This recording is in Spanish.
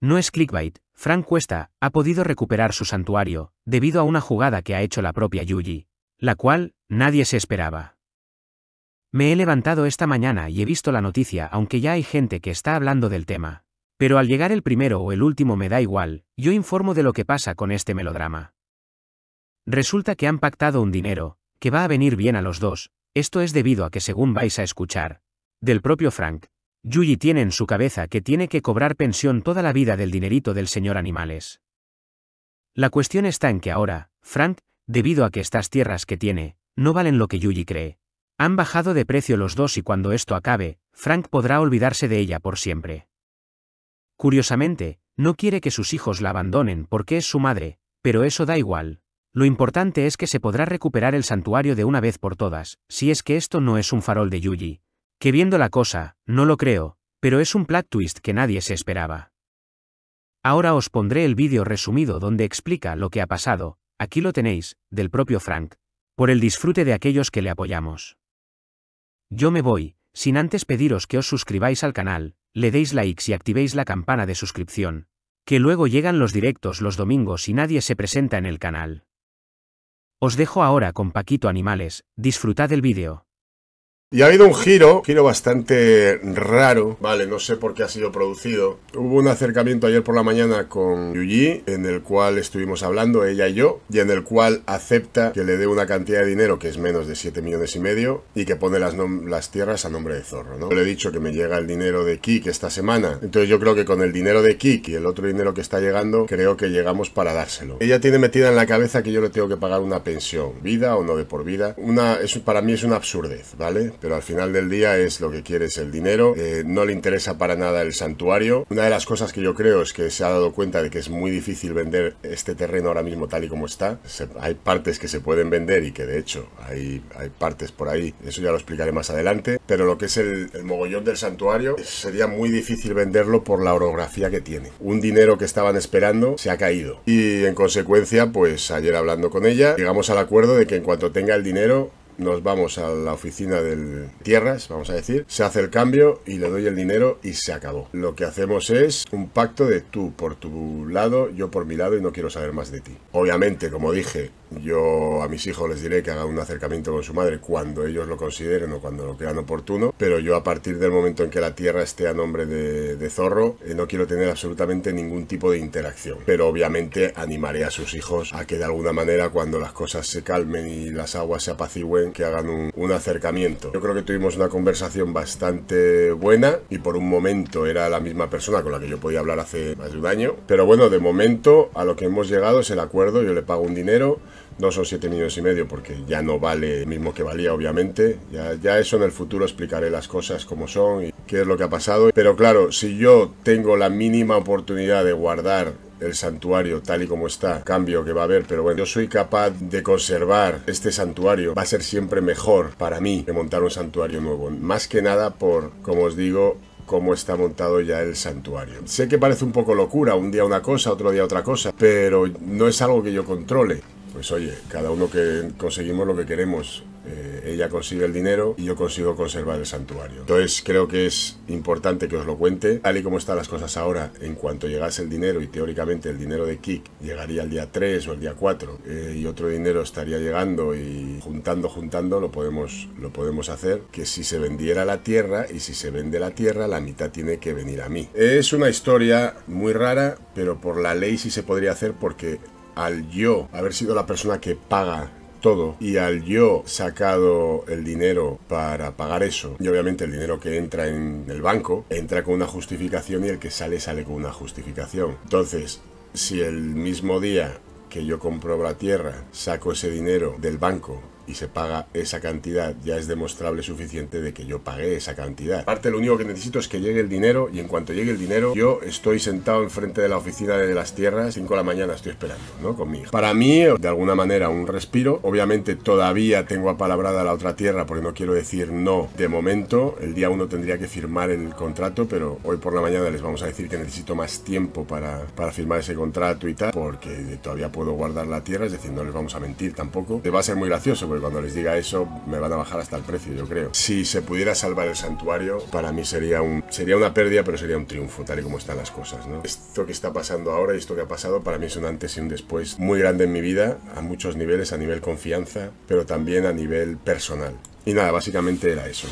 No es clickbait, Frank Cuesta ha podido recuperar su santuario, debido a una jugada que ha hecho la propia Yuji, la cual nadie se esperaba. Me he levantado esta mañana y he visto la noticia aunque ya hay gente que está hablando del tema. Pero al llegar el primero o el último me da igual, yo informo de lo que pasa con este melodrama. Resulta que han pactado un dinero, que va a venir bien a los dos, esto es debido a que según vais a escuchar, del propio Frank, Yuji tiene en su cabeza que tiene que cobrar pensión toda la vida del dinerito del señor Animales. La cuestión está en que ahora, Frank, debido a que estas tierras que tiene, no valen lo que Yuji cree. Han bajado de precio los dos y cuando esto acabe, Frank podrá olvidarse de ella por siempre. Curiosamente, no quiere que sus hijos la abandonen porque es su madre, pero eso da igual. Lo importante es que se podrá recuperar el santuario de una vez por todas, si es que esto no es un farol de Yuji, que viendo la cosa, no lo creo, pero es un plot twist que nadie se esperaba. Ahora os pondré el vídeo resumido donde explica lo que ha pasado, aquí lo tenéis, del propio Frank, por el disfrute de aquellos que le apoyamos. Yo me voy, sin antes pediros que os suscribáis al canal, le deis likes y activéis la campana de suscripción, que luego llegan los directos los domingos y nadie se presenta en el canal. Os dejo ahora con Paquito Animales, disfrutad el vídeo. Y ha habido un giro, giro bastante raro, vale, no sé por qué ha sido producido. Hubo un acercamiento ayer por la mañana con Yuji, en el cual estuvimos hablando, ella y yo, y en el cual acepta que le dé una cantidad de dinero que es menos de 7 millones y medio y que pone las, tierras a nombre de Zorro, ¿no? Yo le he dicho que me llega el dinero de Kik esta semana, entonces yo creo que con el dinero de Kik y el otro dinero que está llegando, creo que llegamos para dárselo. Ella tiene metida en la cabeza que yo le tengo que pagar una pensión, vida o no de por vida. Una, eso para mí es una absurdez, ¿vale? pero al final del día es lo que quiere es el dinero. Eh, no le interesa para nada el santuario. Una de las cosas que yo creo es que se ha dado cuenta de que es muy difícil vender este terreno ahora mismo tal y como está. hay partes que se pueden vender y que de hecho hay, hay partes por ahí. Eso ya lo explicaré más adelante. Pero lo que es el, el mogollón del santuario sería muy difícil venderlo por la orografía que tiene. Un dinero que estaban esperando se ha caído. Y en consecuencia, pues ayer hablando con ella, llegamos al acuerdo de que en cuanto tenga el dinero nos vamos a la oficina del Tierras, vamos a decir, se hace el cambio y le doy el dinero y se acabó. Lo que hacemos es un pacto de tú por tu lado, yo por mi lado y no quiero saber más de ti. Obviamente, como dije, yo a mis hijos les diré que hagan un acercamiento con su madre cuando ellos lo consideren o cuando lo crean oportuno, pero yo a partir del momento en que la tierra esté a nombre de, Zorro, eh, no quiero tener absolutamente ningún tipo de interacción. Pero obviamente animaré a sus hijos a que de alguna manera cuando las cosas se calmen y las aguas se apacigüen, que hagan un, un acercamiento. Yo creo que tuvimos una conversación bastante buena y por un momento era la misma persona con la que yo podía hablar hace más de un año. Pero bueno, de momento a lo que hemos llegado es el acuerdo, yo le pago un dinero no son siete millones y medio porque ya no vale el mismo que valía obviamente, ya, ya eso en el futuro explicaré las cosas como son y qué es lo que ha pasado, pero claro, si yo tengo la mínima oportunidad de guardar el santuario tal y como está, cambio que va a haber, pero bueno, yo soy capaz de conservar este santuario, va a ser siempre mejor para mí que montar un santuario nuevo, más que nada por, como os digo, cómo está montado ya el santuario. Sé que parece un poco locura, un día una cosa, otro día otra cosa, pero no es algo que yo controle pues oye, cada uno que conseguimos lo que queremos. Eh, ella consigue el dinero y yo consigo conservar el santuario. Entonces creo que es importante que os lo cuente. Tal y como están las cosas ahora, en cuanto llegase el dinero, y teóricamente el dinero de Kik llegaría el día 3 o el día 4, eh, y otro dinero estaría llegando y juntando, juntando, lo podemos, lo podemos hacer. Que si se vendiera la tierra y si se vende la tierra, la mitad tiene que venir a mí. Es una historia muy rara, pero por la ley sí se podría hacer porque al yo haber sido la persona que paga todo y al yo sacado el dinero para pagar eso y obviamente el dinero que entra en el banco entra con una justificación y el que sale sale con una justificación entonces si el mismo día que yo compro la tierra saco ese dinero del banco y se paga esa cantidad, ya es demostrable suficiente de que yo pagué esa cantidad. Aparte, lo único que necesito es que llegue el dinero y en cuanto llegue el dinero, yo estoy sentado enfrente de la oficina de las tierras, 5 de la mañana estoy esperando, ¿no? conmigo Para mí, de alguna manera, un respiro. Obviamente, todavía tengo apalabrada la otra tierra porque no quiero decir no de momento. El día uno tendría que firmar el contrato, pero hoy por la mañana les vamos a decir que necesito más tiempo para, para firmar ese contrato y tal, porque todavía puedo guardar la tierra, es decir, no les vamos a mentir tampoco. Te va a ser muy gracioso, cuando les diga eso me van a bajar hasta el precio, yo creo. Si se pudiera salvar el santuario, para mí sería, un, sería una pérdida, pero sería un triunfo, tal y como están las cosas. ¿no? Esto que está pasando ahora y esto que ha pasado, para mí es un antes y un después muy grande en mi vida, a muchos niveles, a nivel confianza, pero también a nivel personal. Y nada, básicamente era eso.